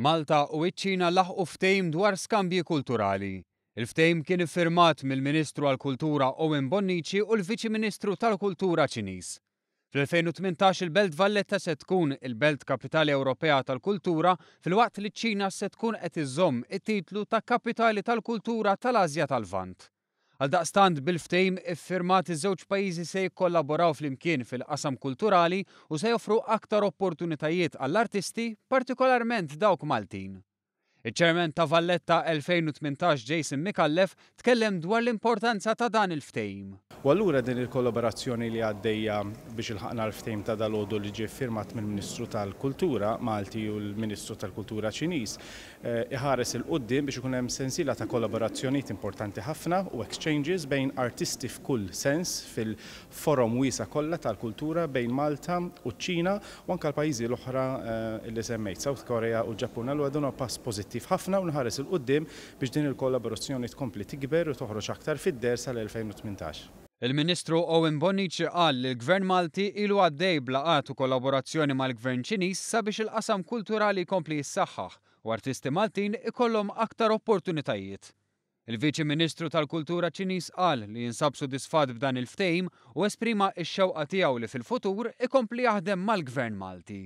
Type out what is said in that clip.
Malta u iċ-Ċina laħqu ftejm dwar skambji kulturali. Il-ftejm kien iffirmat mill-Ministru għal-Kultura Owen Bonnici u l-Viċi Ministru tal-Kultura Ċiniż. Fl-2018 il-Belt Valletta se tkun il-Belt Kapitali Ewropea tal-Kultura fil-waqt li ċ-Ċina se tkun qed iżomm it-titlu ta' Kapitali tal-Kultura tal-Asja tal-Vant. Għal daqstand bil-ftejm iffirmat iż-żewġ pajjiżi se jikkollaboraw fl-imkien fil-qasam kulturali u se joffru aktar opportunitajiet għall-artisti, partikolarment dawk Maltin. Iċ-ċermen ta' Valletta 2018 Jason Mikallef tkellem dwar l-importanza ta' dan il-ftejm. U għallura din il-kollaborazzjoni li għaddejja biex il-ħakna l-ftejm ta' dal-ħodu li ġie firmat mill ministru tal-Kultura Malti u l-Ministru tal-Kultura Ċiniż eh, iħares il-qoddim biex ikun hemm sensila ta' kollaborazzjonijiet importanti ħafna u exchanges bejn artisti f'kull sens fil-forum wiesa kollha tal-kultura bejn Malta u ċina u anke l-pajjiżi l-oħra eh, li semmejt South Korea u Ġappun għal għaduna pass pożittiv ħafna u nħares il-qoddim biex din il-kollaborazzjoni tkompli tikber u toħroġ aktar fid-der sal-2018. Il-Ministru Owen Bonnici qal li l-Gvern Malti ilu għaddej blaqat u kollaborazzjoni mal-Gvern Ċiniż sabiex il-qasam kulturali kompli jissaħħaħ u artisti Maltin ikollhom aktar opportunitajiet. Il-Viċi Ministru tal-Kultura Ċiniż qal li jinsab sudisfat b'dan il-ftejm u esprima x-xewqa tiegħu li fil-futur ikompli jaħdem mal-Gvern Malti.